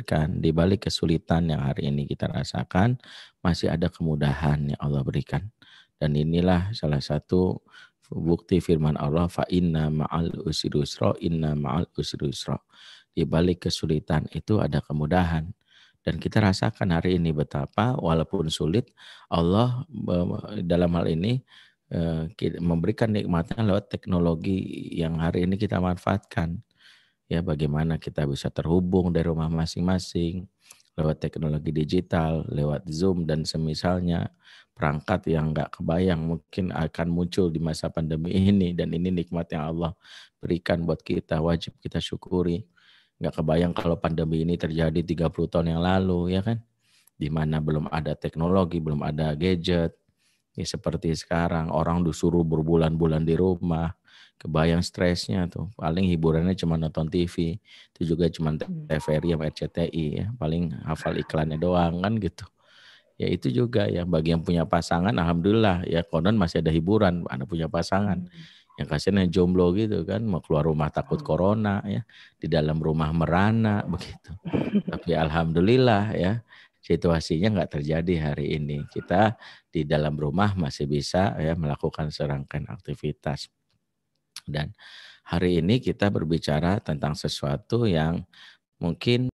kan di balik kesulitan yang hari ini kita rasakan masih ada kemudahan yang Allah berikan dan inilah salah satu bukti firman Allah fa inna ma'al usri usra inna ma'al usri usra di balik kesulitan itu ada kemudahan dan kita rasakan hari ini betapa walaupun sulit Allah dalam hal ini eh, memberikan nikmatnya lewat teknologi yang hari ini kita manfaatkan ya bagaimana kita bisa terhubung dari rumah masing-masing lewat teknologi digital, lewat Zoom dan semisalnya perangkat yang nggak kebayang mungkin akan muncul di masa pandemi ini dan ini nikmat yang Allah berikan buat kita wajib kita syukuri nggak kebayang kalau pandemi ini terjadi 30 tahun yang lalu ya kan di mana belum ada teknologi belum ada gadget Ya, seperti sekarang orang disuruh berbulan-bulan di rumah, kebayang stresnya tuh. Paling hiburannya cuma nonton TV, itu juga cuma hmm. TVRI sama RCTI ya. Paling hafal iklannya doang kan gitu. Ya itu juga ya bagi yang punya pasangan alhamdulillah ya konon masih ada hiburan Anda punya pasangan. Hmm. Yang kasihan yang jomblo gitu kan mau keluar rumah takut oh. corona ya, di dalam rumah merana begitu. Tapi alhamdulillah ya situasinya nggak terjadi hari ini. Kita di dalam rumah masih bisa ya melakukan serangkaian aktivitas. Dan hari ini kita berbicara tentang sesuatu yang mungkin